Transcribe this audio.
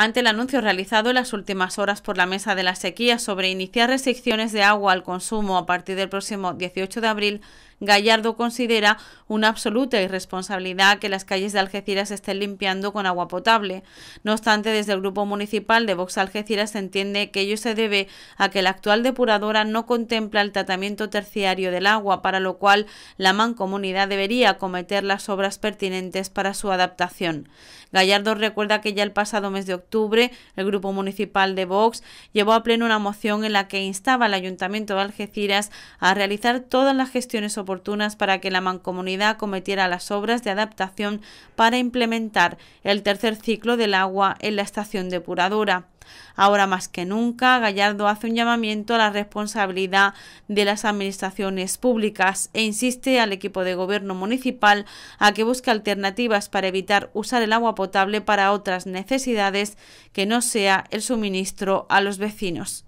ante el anuncio realizado en las últimas horas por la Mesa de la Sequía sobre iniciar restricciones de agua al consumo a partir del próximo 18 de abril Gallardo considera una absoluta irresponsabilidad que las calles de Algeciras estén limpiando con agua potable. No obstante, desde el Grupo Municipal de Vox Algeciras se entiende que ello se debe a que la actual depuradora no contempla el tratamiento terciario del agua, para lo cual la mancomunidad debería acometer las obras pertinentes para su adaptación. Gallardo recuerda que ya el pasado mes de octubre el Grupo Municipal de Vox llevó a pleno una moción en la que instaba al Ayuntamiento de Algeciras a realizar todas las gestiones oportunas para que la mancomunidad cometiera las obras de adaptación para implementar el tercer ciclo del agua en la estación depuradora. Ahora más que nunca, Gallardo hace un llamamiento a la responsabilidad de las administraciones públicas e insiste al equipo de gobierno municipal a que busque alternativas para evitar usar el agua potable para otras necesidades que no sea el suministro a los vecinos.